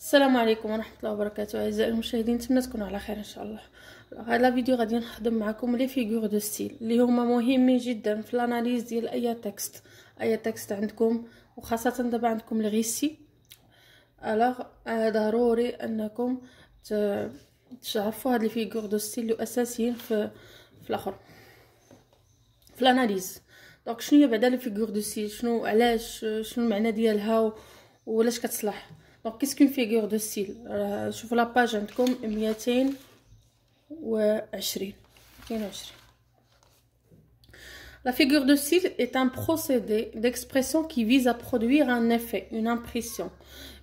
السلام عليكم ورحمه الله وبركاته اعزائي المشاهدين نتمنى تكونوا على خير ان شاء الله هذا الفيديو غادي نخدم معكم لي فيغور دو ستيل اللي هما مهمين جدا في الاناليز ديال اي تكست اي تكست عندكم وخاصه دابا عندكم الغيسي الوغ آه، ضروري انكم تعرفوا هاد لي فيغور دو ستيل اللي اساسيين في في الاخر في الاناليز دونك شنو هي بعدا لي فيغور دو ستيل شنو علاش شنو المعنى ديالها ولاش كتصلح Donc, qu'est-ce qu'une figure de style Je euh, vous la page عندكم comme 220 la figure de style est un procédé d'expression qui vise à produire un effet, une impression,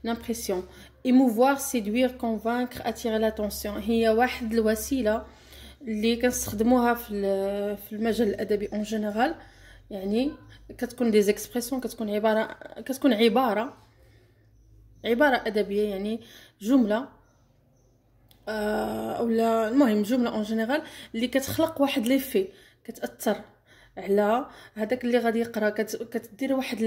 une impression, émouvoir, séduire, convaincre, attirer l'attention. Il y a une واحد là اللي كنستخدموها في في المجال الادبي اون جينيرال يعني كتكون دي زيكسبرسيون كتكون عباره كتكون عباره عبارة أدبية يعني جملة آه أولا المهم جملة أون جينيرال اللي كتخلق واحد ليفي كتأثر على هذاك اللي غادي يقرا كت... كتدير واحد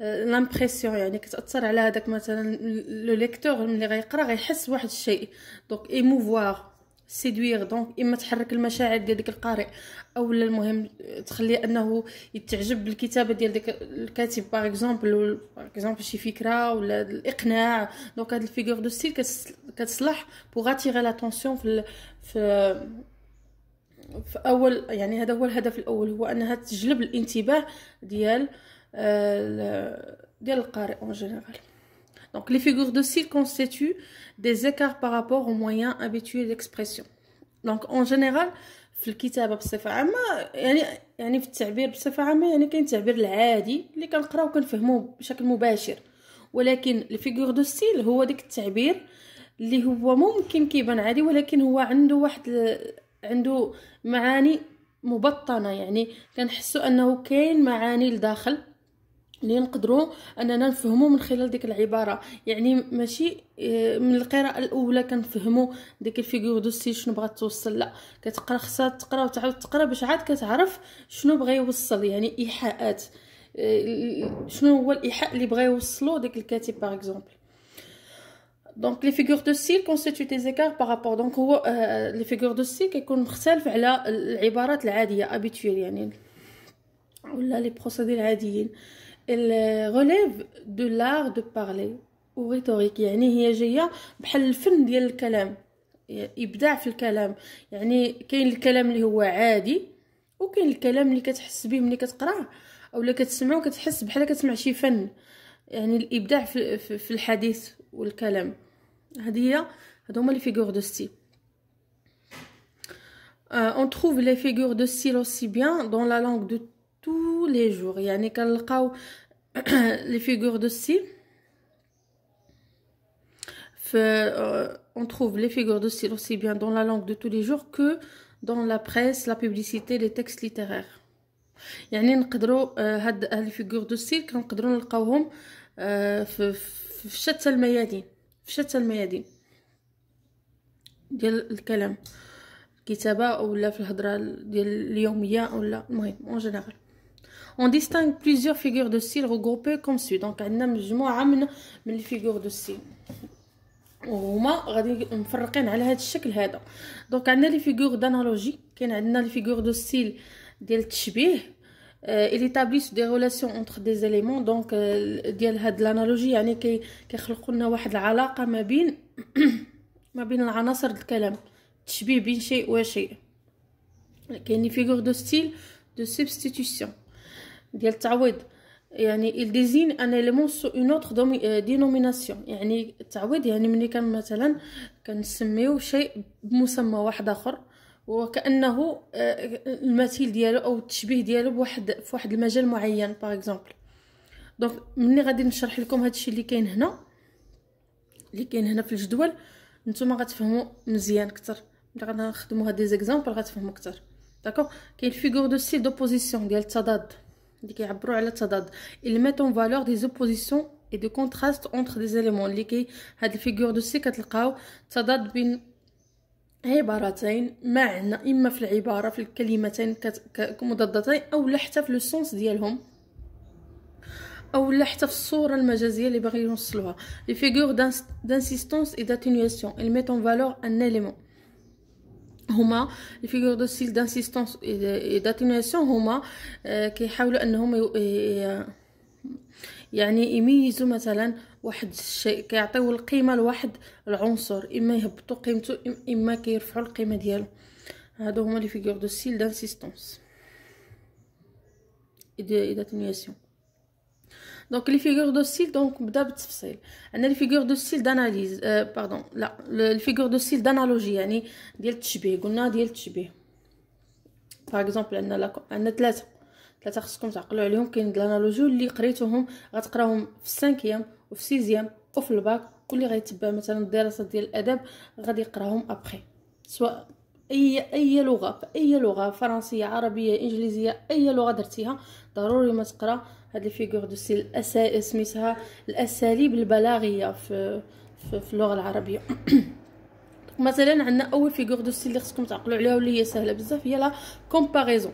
لامبرسيون آه، يعني كتاثر على هذاك مثلا لو ليكتور اللي غيقرا غيحس بواحد الشيء دونك ايموفوار سيدويغ دونك اما تحرك المشاعر ديال ديك القارئ اولا المهم تخليه انه يتعجب بالكتابه ديال ديك الكاتب باغ اكزومبل باغ اكزومبل شي فكره ولا الاقناع دونك هاد الفيغور دو ستيل كتصلح بوغ اتيغي لاتونسيون في في في اول يعني هذا هو الهدف الاول هو انها تجلب الانتباه ديال آه، ديال القارئ اون جينيرال Donc les figures de style constituent des écarts par rapport aux moyens habituels d'expression. Donc en général في الكتابه بصفه عامه يعني يعني في التعبير بصفه عامه يعني كاين التعبير العادي اللي كنقراو وكنفهمو بشكل مباشر ولكن الفيغور دو ستيل هو ديك التعبير اللي هو ممكن كيبان عادي ولكن هو عنده واحد عنده معاني مبطنه يعني كنحسوا انه كاين معاني لداخل اللي نقدروا اننا نفهموا من خلال ديك العباره يعني ماشي آه، من القراءه الاولى كنفهموا ديك الفيغور دو ستيل شنو بغات توصل لا كتقرا خصها تقرا وتعاود تقرا باش عاد كتعرف شنو بغى يوصل يعني ايحاءات آه، شنو هو الايحاء اللي بغى يوصلو ديك الكاتب باغ اكزومبل دونك لي فيغور دو سيل كونستيتو دي زيكار بارابور دونك هو لي فيغور دو سيل كيكون مختلف على العبارات العاديه ابيتويل يعني ولا لي بروسيدي العاديين Euh, relève de l'art de parler ou rhétorique يعني هي جايه بحال الفن ديال الكلام ابداع في الكلام يعني كاين الكلام اللي هو عادي وكاين الكلام اللي كتحس به ملي كتقراه اولا كتسمعو كتحس بحال كتسمع شي فن يعني الابداع في, في, الحديث والكلام هذه هي هادو هما لي فيغور دو ستيل اون تروف لي فيغور دو de اوسي بيان دون لا لانغ دو tous les jours. Yani kalqaw les figures de style. Euh, on trouve les figures de style aussi bien dans la langue de tous les jours que dans la presse, la publicité, les textes littéraires. Yani nqedro euh, had euh, les figures de style kanqedro nlqawhom euh, f chat al mayadin, f chat al mayadin. ديال الكلام الكتابه ولا في الهضره ديال اليوميه ولا المهم اون جينيرال on distingue plusieurs figures de style regroupées comme suit. Donc, on a مجموعة من من les figures de style. وهما غادي مفرقين على هذا الشكل هذا دونك عندنا لي فيغور دانالوجي كاين عندنا لي فيغور دو ستيل ديال التشبيه il تابليس دي ريلاسيون entre دي éléments دونك ديال هاد الانالوجي يعني كي كيخلقوا لنا واحد العلاقه ما بين ما بين العناصر الكلام التشبيه بين شيء وشيء كاين لي فيغور دو ستيل دو سبستيتيوشن ديال التعويض يعني il désigne un élément sous une autre euh, dénomination يعني التعويض يعني ملي كان مثلا كنسميو شيء بمسمى واحد اخر وكانه آه، المثيل ديالو او التشبيه ديالو بواحد في واحد المجال معين باغ اكزومبل دونك ملي غادي نشرح لكم هادشي اللي كاين هنا اللي كاين هنا في الجدول نتوما غتفهموا مزيان اكثر ملي غنخدموا هاد لي زيكزامبل غتفهموا اكثر داكوغ كاين فيغور دو سيل دوبوزيسيون ديال التضاد اللي كيعبروا على التضاد اللي ميتون فالور دي زوبوزيسيون اي دو كونتراست contrastes دي des اللي كي هاد الفيغور دو سي كتلقاو تضاد بين عبارتين معنى اما في العباره في الكلمتين كمضادتين او حتى في لو سونس ديالهم او حتى في الصوره المجازيه اللي باغيين يوصلوها لي فيغور دانسيستونس اي داتينياسيون اي ميتون فالور ان اليمون هما الفيغور دو سيل دانسيستونس داتينياسيون هما آه، كيحاولوا انهم آه، آه، يعني يميزوا مثلا واحد الشيء كيعطيو القيمه لواحد العنصر اما يهبطوا قيمته اما كيرفعوا القيمه ديالو هادو هما لي فيغور دو سيل دانسيستونس داتينياسيون دونك لي فيغور دو ستيل دونك بدا بالتفصيل عندنا لي فيغور دو ستيل داناليز باردون لا لي فيغور دو ستيل دانالوجي يعني ديال التشبيه قلنا ديال التشبيه باغ اكزومبل عندنا لا عندنا ثلاثه ثلاثه خصكم تعقلوا عليهم كاين الانالوجي اللي قريتوهم غتقراوهم في السانكيام وفي سيزيام وفي الباك واللي غيتبع مثلا الدراسه ديال الادب غادي يقراهم ابخي سواء اي اي لغه في اي لغه فرنسيه عربيه انجليزيه اي لغه درتيها ضروري ما تقرا هاد لي فيغور دو سيل الأسا... سميتها الاساليب البلاغيه في في, في اللغه العربيه مثلا عندنا اول فيغور دو سيل اللي خصكم تعقلوا عليها واللي هي سهله بزاف هي لا كومباريزون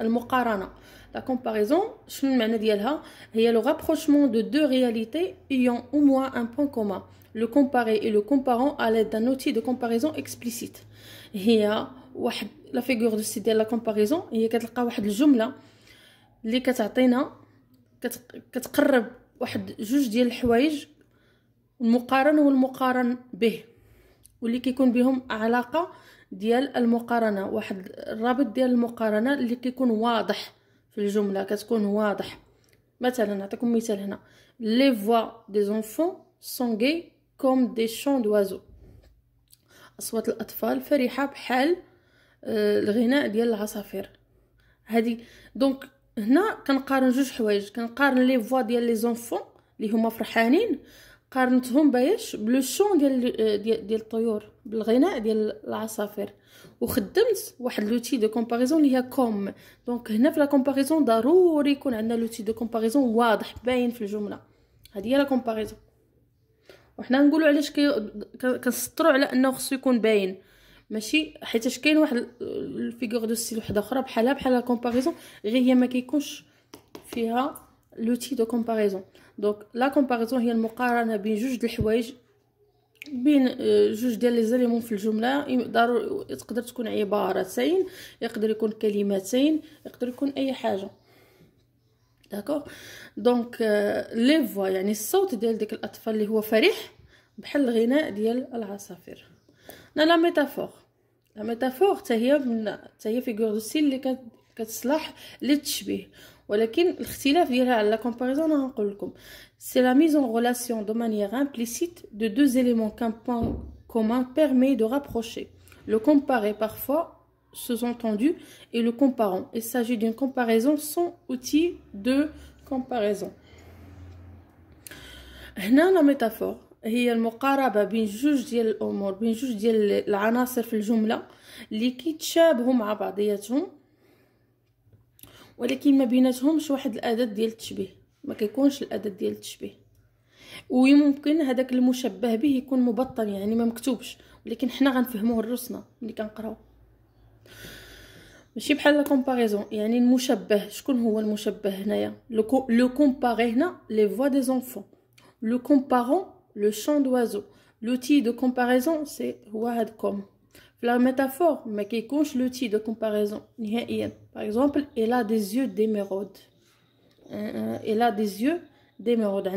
المقارنه لا كومباريزون شنو المعنى ديالها هي لو رابروشمون دو دو رياليتي ايون او موان ان بوين كومان لو كومباري اي لو كومبارون على دان اوتي دو كومباريزون اكسبليسيت هي واحد لا فيغور دو سيل ديال لا كومباريزون هي كتلقى واحد الجمله اللي كتعطينا كتقرب واحد جوج ديال الحوايج المقارن والمقارن به واللي كيكون بهم علاقه ديال المقارنه واحد الرابط ديال المقارنه اللي كيكون واضح في الجمله كتكون واضح مثلا نعطيكم مثال هنا لي فوا دي زونفون سون غي كوم دي شون دوازو اصوات الاطفال فرحه بحال آه، الغناء ديال العصافير هذه دونك هنا كنقارن جوج حوايج كنقارن لي فوا ديال لي زونفون اللي هما فرحانين قارنتهم باش بلو شون ديال آه، ديال, ديال الطيور بالغناء ديال العصافير وخدمت واحد لوتي دو كومباريزون اللي هي كوم دونك هنا في لا كومباريزون ضروري يكون عندنا لوتي دو كومباريزون واضح باين في الجمله هذه هي لا كومباريزون وحنا نقولوا علاش كنسطروا على انه خصو يكون باين ماشي حيتاش كاين واحد الفيغور دو ستيل وحده اخرى بحالها بحال لا كومباريزون غير هي ما كيكونش فيها لوتي دو كومباريزون دونك لا كومباريزون هي المقارنه بين جوج د الحوايج بين آه، جوج ديال لي زاليمون في الجمله ضروري تقدر تكون عبارتين يقدر يكون كلمتين يقدر يكون اي حاجه داكوغ دونك لي فوا يعني الصوت ديال ديك الاطفال اللي هو فرح بحال الغناء ديال العصافير لا لا ميتافور La métaphore, c'est la c'est la mise en relation de manière implicite de deux éléments qu'un point commun permet de rapprocher. Le comparer parfois, sous-entendu, et le comparant. Il s'agit d'une comparaison sans outil de comparaison. Maintenant, la métaphore. هي المقاربه بين جوج ديال الامور بين جوج ديال العناصر في الجمله اللي كيتشابهوا مع بعضياتهم ولكن ما بيناتهمش واحد العدد ديال التشبيه ما كيكونش العدد ديال التشبيه ويمكن هذاك المشبه به يكون مبطن يعني ما مكتوبش ولكن حنا غنفهموه الرسنا ملي كنقراو ماشي بحال الكومباريزون يعني المشبه شكون هو المشبه هنايا لو كومباري هنا لي فوا دي زونفون لو كومبارون le chant d'oiseau. L'outil de comparaison, c'est comme La métaphore, mais qui l'outil de comparaison. Par exemple, elle a des yeux d'émeraude. Elle euh, euh, a des yeux d'émeraude.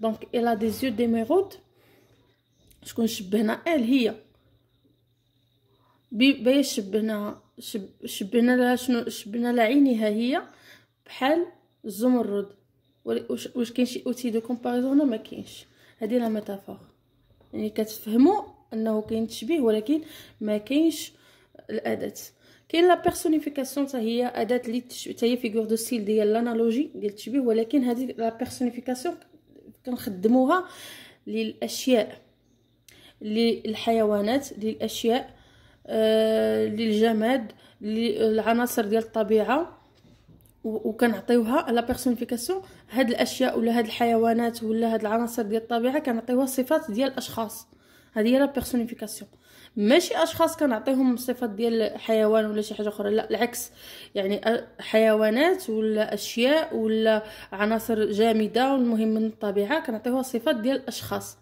Donc, elle a des yeux d'émeraude. Je لها شنو واش كاين شي اوتي دو كومباريزون ما كاينش هذه لا ميتافور يعني كتفهموا انه كاين تشبيه ولكن ما كاينش الاداه كاين لا بيرسونيفيكاسيون حتى هي اداه لي حتى هي فيغور دو ستيل ديال لانالوجي ديال التشبيه ولكن هذه لا بيرسونيفيكاسيون كنخدموها للاشياء للحيوانات للاشياء آه للجماد للعناصر ديال الطبيعه وكنعطيوها لا بيرسونيفيكاسيون هاد الاشياء ولا هاد الحيوانات ولا هاد العناصر ديال الطبيعه كنعطيوها صفات ديال الاشخاص هذه هي لا بيرسونيفيكاسيون ماشي اشخاص كنعطيهم صفات ديال حيوان ولا شي حاجه اخرى لا العكس يعني حيوانات ولا اشياء ولا عناصر جامده والمهم من الطبيعه كنعطيوها صفات ديال الاشخاص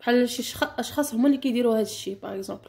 بحال شي اشخاص هما اللي كيديروا هذا الشيء باغ اكزومبل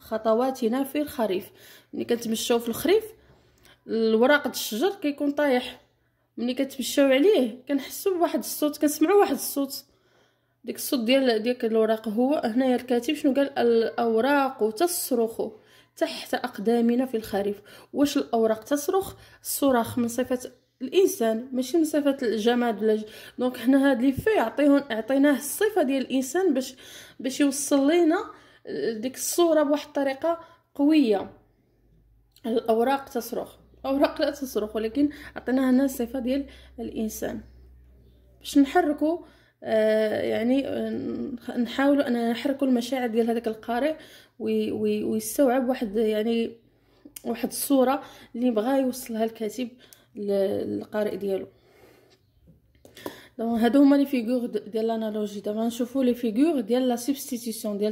خطواتنا في الخريف ملي كنتمشاو في الخريف الوراق الشجر كيكون طايح ملي كتمشاو عليه كنحسوا بواحد الصوت كنسمعوا واحد الصوت ديك الصوت ديال ديك الوراق هو هنايا الكاتب شنو قال الاوراق تصرخ تحت اقدامنا في الخريف واش الاوراق تصرخ الصراخ من صفه الانسان ماشي من صفه الجماد ولا دونك حنا هاد لي في عطيهم عطيناه الصفه ديال الانسان باش باش يوصل لينا ديك الصوره بواحد الطريقه قويه الاوراق تصرخ الاوراق لا تصرخ ولكن عطيناها هنا الصفه ديال الانسان باش نحركوا آه يعني آه، نحاولوا ان نحركوا المشاعر ديال هذاك القارئ وي وي ويستوعب واحد يعني واحد الصوره اللي بغا يوصلها الكاتب للقارئ ديالو Donc, ce sont les figures de l'analogie. On va les figures de la substitution, de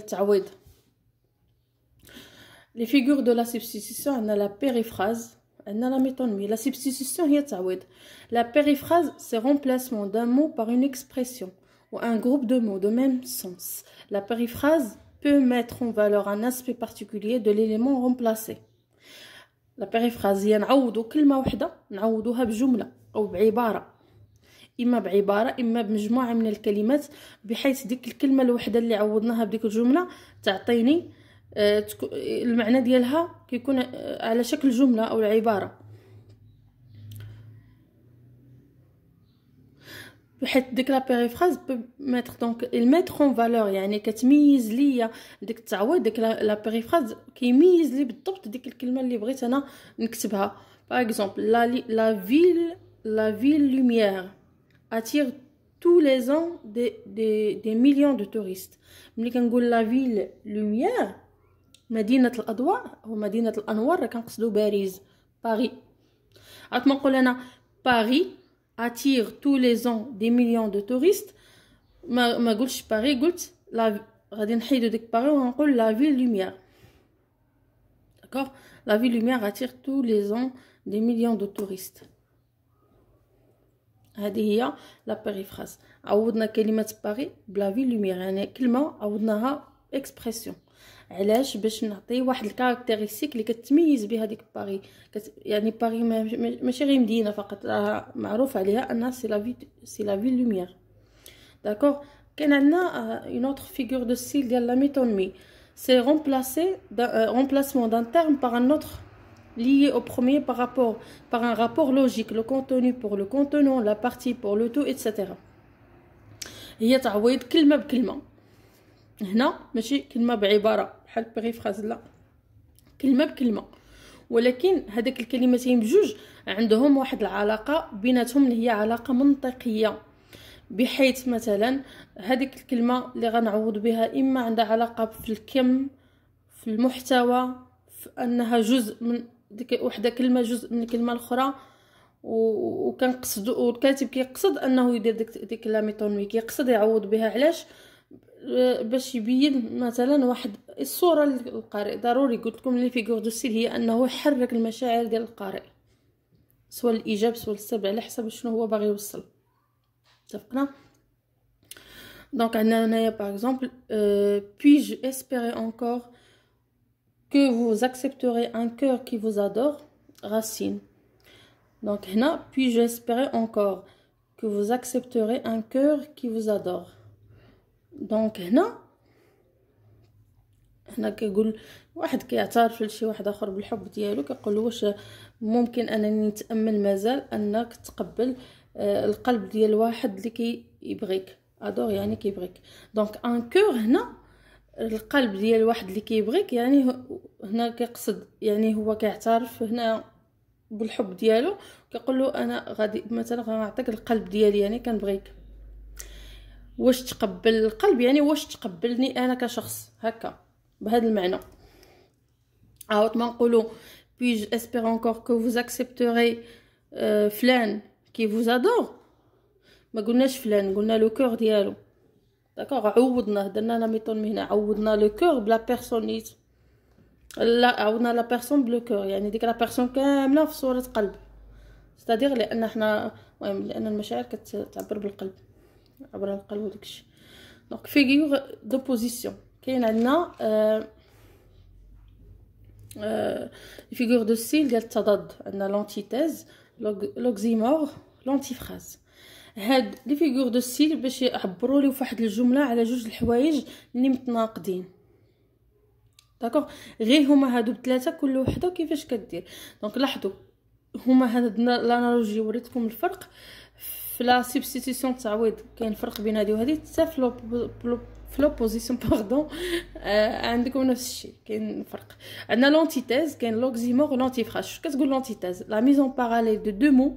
Les figures de la substitution, on a la périphrase, on a la La substitution, c'est la La périphrase, c'est remplacement d'un mot par une expression ou un groupe de mots de même sens. La périphrase peut mettre en valeur un aspect particulier de l'élément remplacé. La périphrase, c'est qu'on remplace une phrase par une phrase ou اما بعباره اما بمجموعه من الكلمات بحيث ديك الكلمه الوحده اللي عوضناها بديك الجمله تعطيني آه، المعنى ديالها كيكون آه، على شكل جمله او العباره بحيث ديك لا بيريفراز ميتر دونك الميتر اون فالور يعني كتميز ليا ديك التعويض ديك لا بيريفراز كيميز لي بالضبط ديك الكلمه اللي بغيت انا نكتبها باغ اكزومبل لا لا فيل لا فيل لوميير attire tous les ans des, des, des millions de touristes. Mais quand on dit la ville lumière, Medina al-Adwa ou Medina al-Anwar, c'est Paris. Paris. Alors, Paris attire tous les ans des millions de touristes. Je ne dis pas Paris, on dis la ville lumière. D'accord La ville lumière attire tous les ans des millions de touristes. هذه هي لا بيريفراز عوضنا كلمه باري بلا في لوميير يعني كلمه عوضناها اكسبرسيون علاش باش نعطي واحد الكاركتيرستيك اللي كتميز بها ديك باري كت يعني باري ماشي غير مدينه فقط آه، معروف عليها انها سي لا في سي لا في لوميير داكوغ كاين عندنا اون اوتر فيغور دو ستيل ديال لا ميتونمي سي رومبلاسي رومبلاسمون دان تيرم باغ ان اوتر liés au premier par, rapport, par un rapport logique, le contenu pour le contenant, la partie pour le tout, etc. هي تعويض كلمة بكلمة هنا ماشي كلمة بعبارة بحال باريفراز لا كلمة بكلمة ولكن هذاك الكلمتين بجوج عندهم واحد العلاقة بيناتهم اللي هي علاقة منطقية بحيث مثلا هذيك الكلمه اللي غنعوض بها اما عندها علاقه في الكم في المحتوى في انها جزء من ديك وحده كلمه جزء من الكلمه الاخرى وكنقصد والكاتب كيقصد انه يدير ديك ديك لا ميتونوي كيقصد يعوض بها علاش باش يبين مثلا واحد الصوره للقارئ ضروري قلت لكم لي فيغور دو ستيل هي انه يحرك المشاعر ديال القارئ سواء الايجاب سواء السلب على حسب شنو هو باغي يوصل اتفقنا دونك عندنا هنايا باغ اكزومبل بيج اسبيري انكور que vous accepterez un cœur qui vous adore, Racine. Donc, puis-je encore que vous accepterez un cœur qui vous adore. Donc, un هنا كيقول واحد كيعترف لشي واحد اخر بالحب ديالو كيقول القلب ديال واحد اللي كيبغيك يعني هنا كيقصد يعني هو كيعترف هنا بالحب ديالو كيقول له انا غادي مثلا غنعطيك القلب ديالي يعني كنبغيك واش تقبل القلب يعني واش تقبلني انا كشخص هكا بهذا المعنى عاود ما نقولوا puis اسبير انكور كو فوز اكسبتوري فلان كي فوز ادور ما قلناش فلان قلنا لو كور ديالو داكوغ عوضناه درنا لا ميطون من هنا عوضنا لو كوغ بلا بيغسونيت لا عوضنا لا بيغسون بلو كوغ يعني ديك لا بيغسون كامله في صوره قلب ستادير لان حنا المهم لان المشاعر كتعبر بالقلب عبر القلب وداكشي دونك فيغيغ دو بوزيسيون كاين عندنا فيغيغ دو ستيل ديال التضاد عندنا لونتيتيز لوغزيمور لونتيفراز هاد لي فيغور دو ستيل باش يعبروا لي فواحد الجمله على جوج الحوايج اللي متناقضين داكوغ غير هما هادو بثلاثه كل وحده كيفاش كدير دونك لاحظوا هما هاد لانالوجي وريتكم الفرق في لا سبستيتيسيون تعويض كاين فرق بين هادي وهادي حتى في لوبوزيسيون باردون آه عندكم نفس الشيء كاين فرق عندنا لونتيتيز كاين لوكزيمور لونتيفراش كتقول لونتيتيز لا ميزون باراليل دو دو مو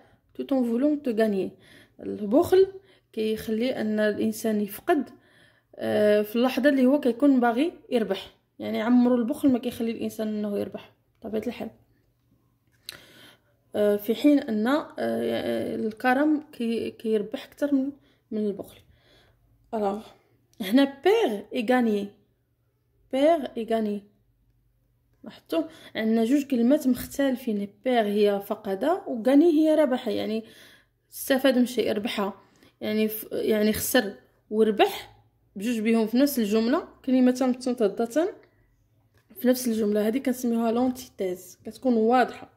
tout en voulant te gagner البخل كيخلي ان الانسان يفقد في اللحظه اللي هو كيكون باغي يربح يعني عمرو البخل ما كيخلي الانسان انه يربح بطبيعه الحال في حين ان الكرم كيربح اكثر من من البخل الوغ هنا بير اي غاني بير اي غاني لاحظتوا عندنا جوج كلمات مختلفين بيغ هي فقد وغاني هي ربح يعني استفاد من شيء ربحها يعني ف... يعني خسر وربح بجوج بهم في نفس الجمله كلمه متضاده في نفس الجمله هذه كنسميوها لونتيتيز كتكون واضحه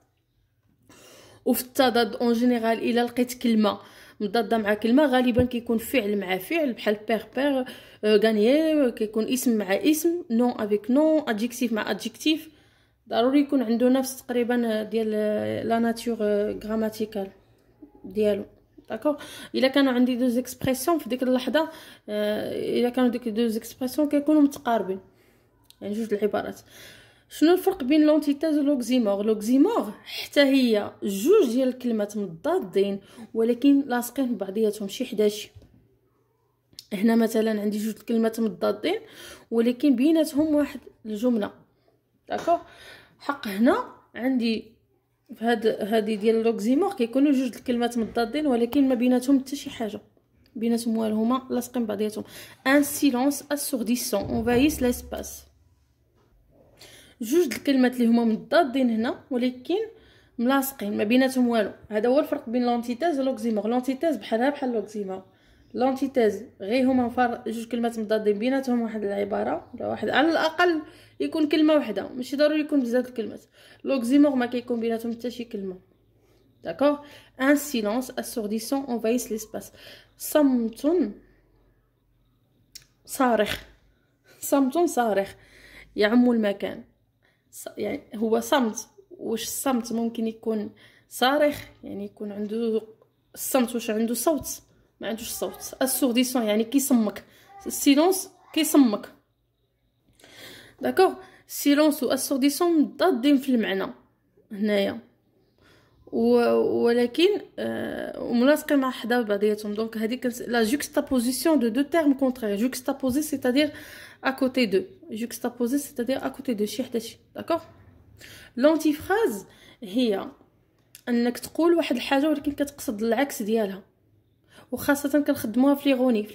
وفي التضاد اون جينيرال الا لقيت كلمه مضاده مع كلمه غالبا كيكون فعل مع فعل بحال بير بير غانيي كيكون اسم مع اسم نو افيك نو ادجكتيف مع ادجكتيف ضروري يكون عنده نفس تقريبا آه، ديال لا ناتور غراماتيكال ديالو داكوغ الا كانوا عندي دوز اكسبريسيون في ديك اللحظه آه، الا كانوا ديك دوز اكسبريسيون كيكونوا متقاربين يعني جوج العبارات شنو الفرق بين لونتيتاز ولوكزيمور لوكزيمور حتى هي جوج ديال الكلمات متضادين ولكن لاصقين بعضياتهم شي حداش هنا مثلا عندي جوج الكلمات متضادين ولكن بيناتهم واحد الجمله داكو حق هنا عندي فهاد هادي ديال لوكزيمور كيكونوا جوج الكلمات متضادين ولكن ما بيناتهم حتى شي حاجه بيناتهم والو هما لاصقين بعضياتهم ان سيلونس اسورديسون اونفايس لاسباس جوج الكلمات اللي هما مضادين هنا ولكن ملاصقين ما بيناتهم والو هذا هو الفرق بين لونتيتاز ولوكزيمور لونتيتاز بحالها بحال لوكزيمور لونتيتاز غير هما فرق جوج كلمات مضادين بيناتهم واحد العباره ولا واحد على الاقل يكون كلمه واحده ماشي ضروري يكون بزاف الكلمات لوكزيمور ما كيكون بيناتهم حتى شي كلمه داكوغ ان سيلونس اسورديسون اونفايس ليسباس صمت صارخ صمت صارخ يعم المكان يعني هو صمت واش الصمت ممكن يكون صارخ يعني يكون عنده الصمت واش عنده صوت ما عندوش صوت السورديسون يعني كيصمك السيلونس كيصمك داكوغ السيلونس والسورديسون ضادين في المعنى هنايا ولكن وملاصقين مع حدا بعضياتهم دونك هذيك لا جوكستابوزيسيون دو دو تيرم كونتري جوكستابوزي سيتادير à côté de, juxtaposé, c'est-à-dire à côté de, d'accord L'antiphrase, c'est que tu dis une chose, mais tu as l'axe de elle. Ou c'est que tu as fait l'ironie,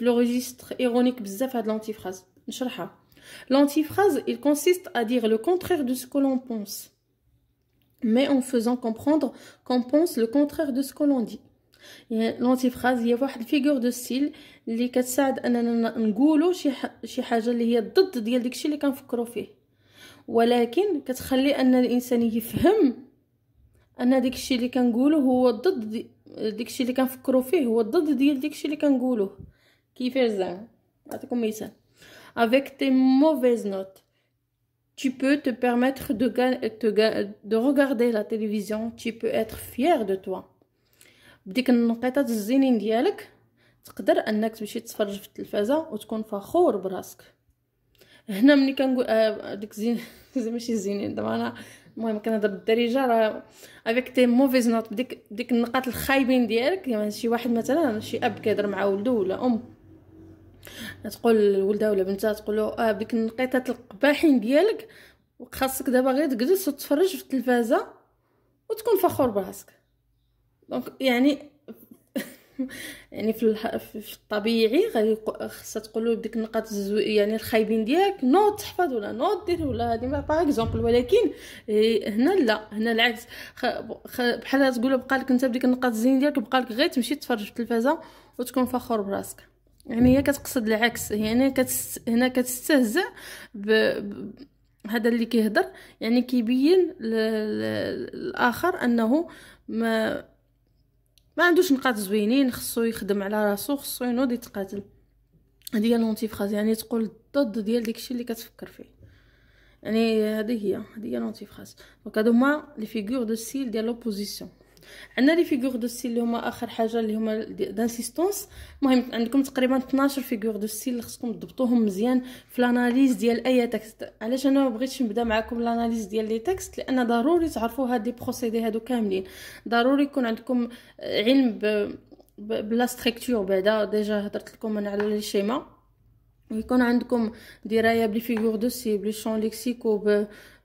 l'enregistre ironique de l'antiphrase. L'antiphrase, il consiste à dire le contraire de ce que l'on pense, mais en faisant comprendre qu'on pense le contraire de ce que l'on dit. يعني لونتيفراز هي واحد دو اللي كتساعد اننا نقولوا شي شي حاجه اللي هي ديال داكشي اللي avec tes mauvaises notes tu peux te permettre de regarder la télévision, tu peux être fier de toi. بديك النقيطات الزينين ديالك تقدر انك تمشي تتفرج في التلفازه وتكون فخور براسك هنا ملي كنقول آه ديك زين ماشي زينين دابا انا المهم كنهضر بالدارجه راه افيك تي موفيز نوت بديك ديك النقاط الخايبين ديالك يعني شي واحد مثلا شي اب كيهضر مع ولدو ولا ام تقول لولدها ولا بنتها تقول له اه بديك النقيطات القباحين ديالك وخاصك دابا غير تجلس وتتفرج في التلفازه وتكون فخور براسك دونك يعني يعني في, في الطبيعي خاصها له بديك النقاط يعني الخايبين ديالك نوض تحفظ ولا نوض دير ولا هادي ما باغ اكزومبل ولكن إيه، هنا لا هنا العكس خ... خ... بحال تقول بقى لك انت بديك النقاط الزين ديالك بقى لك غير تمشي تفرج في التلفازه وتكون فخور براسك يعني هي كتقصد العكس يعني كتست... هنا كتستهزأ ب... ب... هذا اللي كيهضر يعني كيبين ل... ل... الاخر انه ما ما عندوش نقاط زوينين خصو يخدم على راسو خصو ينوض يتقاتل هذه هي فراز يعني تقول ضد ديال داكشي اللي كتفكر فيه يعني هذه هي هذه هي فراز دونك هادو هما لي فيغور دو ستيل ديال لوبوزيسيون عندنا لي فيغور دو ستيل اللي هما اخر حاجه اللي هما دانسيستونس المهم عندكم تقريبا 12 فيغور دو ستيل اللي خصكم تضبطوهم مزيان في لاناليز ديال اي تكست علاش انا ما بغيتش نبدا معكم لاناليز ديال لي تكست لان ضروري تعرفوا هاد لي بروسيدي هادو كاملين ضروري يكون عندكم علم ب بلا ستركتور بعدا ديجا هضرت لكم انا على لي شيما ويكون عندكم درايه بلي فيغور دو سي بلي شون ليكسيكو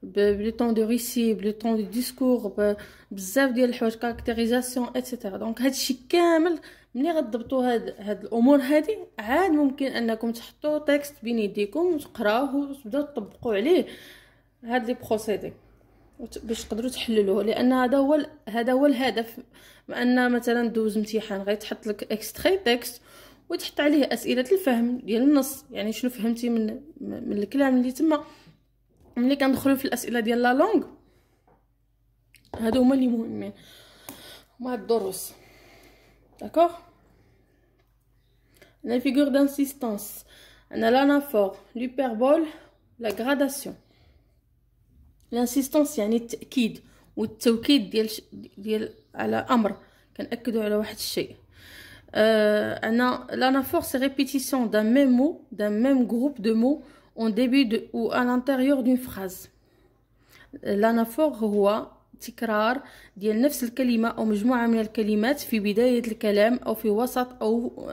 بلو طون دو ريسيب لو طون دو ديسكور بزاف ديال الحوايج كاركتيريزاسيون اتسيتيرا دونك هادشي كامل ملي غتضبطوا هاد هاد الامور هادي عاد ممكن انكم تحطوا تكست بين يديكم وتقراوه وتبداو تطبقوا عليه هاد لي بروسيدي باش تقدروا تحللوه لان هذا هو هذا هو الهدف بان ان مثلا دوز امتحان غيتحط لك اكستري تكست وتحط عليه اسئله الفهم ديال النص يعني شنو فهمتي من من الكلام اللي تما ملي كندخلو في الاسئله ديال لا لونغ هادو هما اللي مهمين هما الدروس داكوغ لا فيغور دانسيستانس انا لانافور لوبربول لا غراداسيون لانسيستانس يعني التاكيد والتوكيد ديال ديال على امر كنأكدوا على واحد الشيء آه عندنا لانافور سي ريبيتيسيون دان ميم مو دان ميم جروب دو مو en début de, ou à l'intérieur d'une phrase الانافور هو تكرار ديال نفس الكلمة أو مجموعة من الكلمات في بداية الكلام أو في وسط أو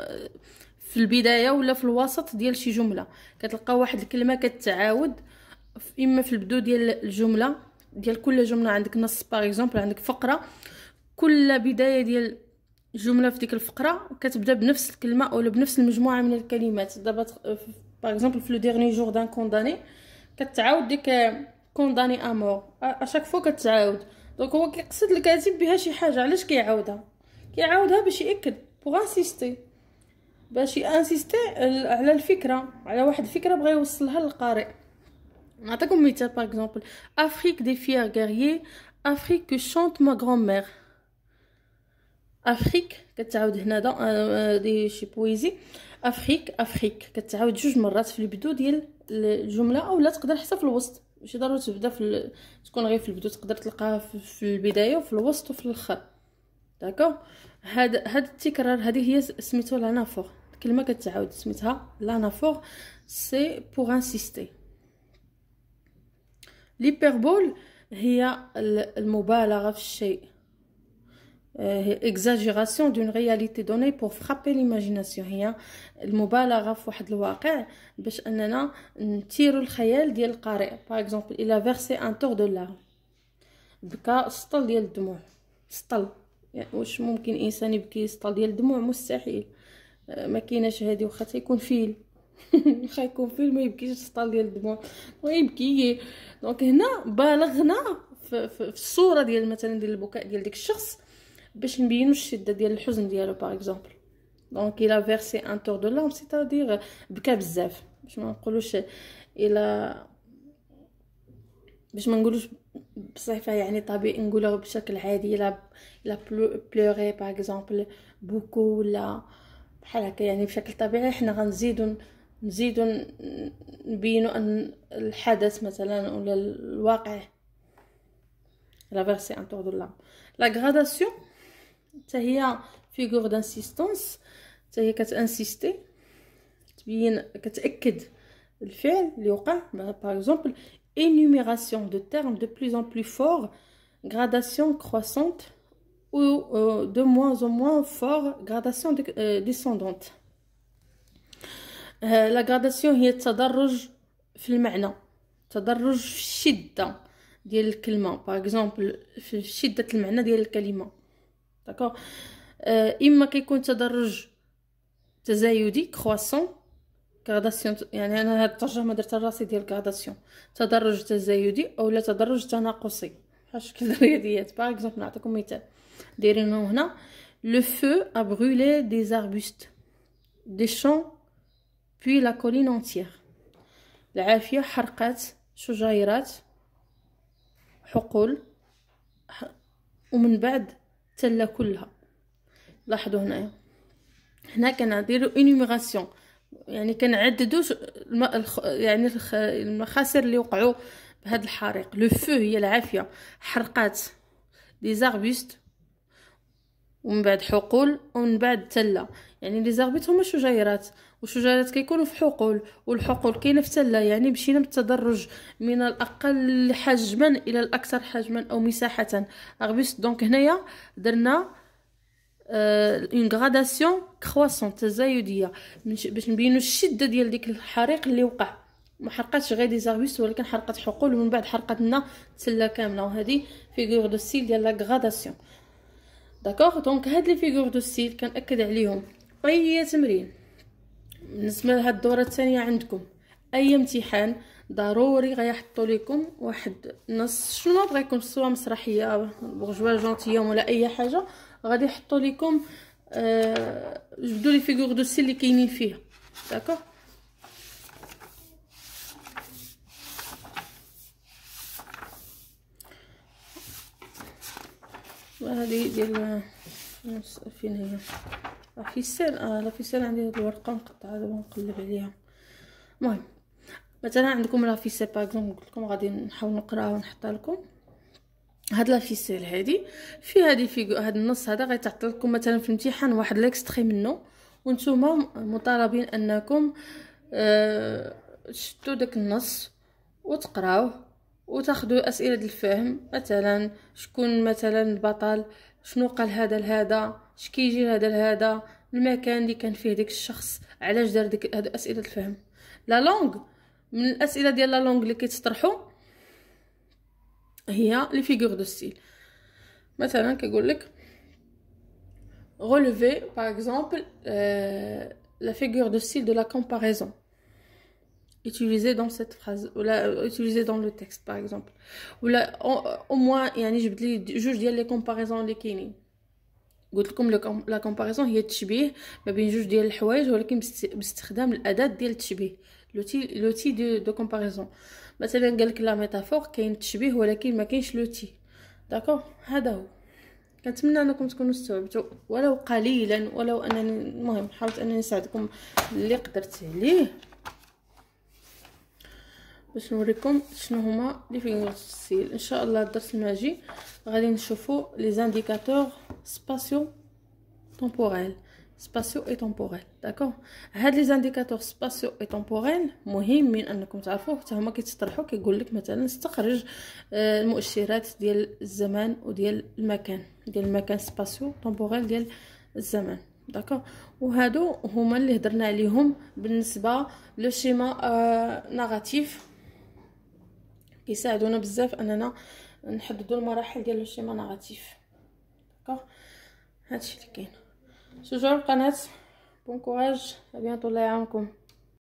في البداية ولا في الوسط ديال شي جملة كتلقى واحد الكلمة كتعاود إما في البدو ديال الجملة ديال كل جملة عندك نص باغ اكزومبل عندك فقرة كل بداية ديال جملة في ديك الفقرة كتبدا بنفس الكلمة أو بنفس المجموعة من الكلمات دابا باغ اكزومبل في لو ديرني جور دان كونداني كتعاود ديك كونداني امور ا اشاك فوا كتعاود دونك هو كيقصد الكاتب بها شي حاجه علاش كيعاودها كيعاودها باش ياكد بوغ انسيستي باش انسيستي على الفكره على واحد الفكره بغا يوصلها للقارئ نعطيكم مثال باغ اكزومبل افريك دي فيير غاريي افريك كو شونت ما غرانمير افريك كتعاود هنا دي شي بويزي افريك افريك كتعاود جوج مرات في البدو ديال الجمله اولا تقدر حتى في الوسط ماشي ضروري تبدا في ال... تكون غير في البدو تقدر تلقاها في البدايه وفي الوسط وفي الاخر داكو هاد هاد التكرار هادي هي سميتو لانافور كلمه كتعاود سميتها لانافور سي بور انسيستي ليبربول هي المبالغه في الشيء اكزاجيراسيون دون رياليتي دوني بور فرابي ليماجيناسيون هي المبالغه في واحد الواقع باش اننا نثيروا الخيال ديال القارئ باغ اكزومبل الى فيرسي ان تور دو لارم بكى سطل ديال الدموع سطل يعني واش ممكن انسان يبكي سطل ديال الدموع مستحيل ما كايناش هذه واخا تيكون فيل واخا يكون فيل ما يبكيش سطل ديال الدموع ويبكي دونك هنا بالغنا في, في الصوره ديال مثلا ديال البكاء ديال ديك الشخص باش نبينو الشده ديال الحزن ديالو باغ اكزومبل دونك الا فيرسي ان تور دو لام تادير بكى بزاف باش ما نقولوش الا باش ما نقولوش بصفه يعني طبيعي نقولوها بشكل عادي الا الا بلوري باغ اكزومبل بوكو ولا بحال هكا يعني بشكل طبيعي حنا غنزيدو نزيدو نبينو ان الحدث مثلا ولا الواقع لا فيرسي ان تور دو لام لا غراداسيون حتى هي فيغور دانسيستونس حتى هي كتانسيستي تبين كتاكد الفعل اللي وقع باغ اكزومبل énumération de termes de plus en plus forts gradation croissante ou euh, de moins en moins fort gradation de, euh, descendante آه لا غراداسيون هي التدرج في المعنى تدرج في الشده ديال الكلمه باغ اكزومبل في شده المعنى ديال الكلمه داكوغ اما كيكون تدرج تزايدي كرواسون غراداسيون يعني انا هاد الترجمه درتها لراسي ديال غراداسيون تدرج تزايدي اولا تدرج تناقصي بحال شكل الرياضيات باغ اكزومبل نعطيكم مثال دايرينو هنا لو فو ا برولي دي زاربوست دي شون بوي لا كولين اونتيير العافيه حرقات شجيرات حقول ومن بعد السله كلها لاحظوا هنايا هنا كنديروا انوميغاسيون يعني كنعددوا يعني المخاسر اللي وقعوا بهذا الحريق لو فو هي العافيه حرقات لي زاربيست ومن بعد حقول ومن بعد تله يعني لي زاربيست هما شجيرات والشجرات كيكونوا في حقول والحقول كاينه في تله يعني مشينا بالتدرج من الاقل حجما الى الاكثر حجما او مساحه اغبيس دونك هنايا درنا اون غراداسيون كرواسون تزايديه باش نبينو الشده ديال ديك الحريق اللي وقع ما حرقتش غير دي زاربيست ولكن حرقت حقول ومن بعد حرقت لنا تله كامله وهذه فيغور دو ستيل ديال لا غراداسيون داكوغ دونك هاد لي فيغور دو ستيل كنأكد عليهم اي تمرين بالنسبه لهاد الدوره الثانيه عندكم اي امتحان ضروري غيحطوا لكم واحد نص شنو بغيكم سواء مسرحيه بورجوا جونتيوم ولا اي حاجه غادي يحطوا لكم آه جبدوا لي فيغور دو سيل اللي كاينين فيها داكوغ وهذه ديال فين هي لافيسيل آه لافيسيل عندي هاد الورقه نقطعها دابا نقلب عليها المهم مثلا عندكم لافيسيل باغ اكزومبل قلت لكم غادي نحاول نقراها ونحطها لكم هاد لافيسيل هادي في هادي في هاد النص هذا غيتعطي لكم مثلا في الامتحان واحد ليكستري منه وانتم مطالبين انكم آه تشدوا داك النص وتقراوه وتاخذوا اسئله الفهم مثلا شكون مثلا البطل شنو قال هذا لهذا اش كيجي هذا لهذا المكان اللي كان فيه ديك الشخص علاش دار ديك هاد اسئله الفهم لا لونغ من الاسئله ديال لا لونغ اللي كيتطرحوا هي لي فيغور دو ستيل مثلا كيقول لك relever par exemple euh, la figure de style de la comparaison utilisée dans cette phrase ou la utilisée dans le texte par exemple ou là au, au moins يعني جبت لي جوج ديال les comparaisons لي كاينين قلت لكم لا كومباريزون هي التشبيه ما بين جوج ديال الحوايج ولكن باستخدام الاداه ديال التشبيه لوتي لوتي دو دو كومباريزون مثلا قال لك لا ميتافور كاين التشبيه ولكن ما كاينش لوتي داكو هذا هو كنتمنى انكم تكونوا استوعبتوا ولو قليلا ولو انني المهم حاولت انني نساعدكم اللي قدرت عليه باش نوريكم شنو هما لي فينغرز السيل ان شاء الله الدرس الماجي غادي نشوفو لي زانديكاتور سباسيو تمبوريل سباسيو اي تمبوريل داكو هاد لي زانديكاتور سباسيو اي temporel مهمين انكم تعرفوه حتى هما كيتطرحوا كيقول لك مثلا استخرج آه، المؤشرات ديال الزمان وديال المكان ديال المكان سباسيو تمبوريل ديال الزمان داكو وهادو هما اللي هضرنا عليهم بالنسبه لو شيما آه ناراتيف كيساعدونا بزاف اننا نحددوا المراحل ديال لو شيما ناراتيف داكوغ هادشي اللي كاين شجر القناه بون كوراج بيانتو الله يعاونكم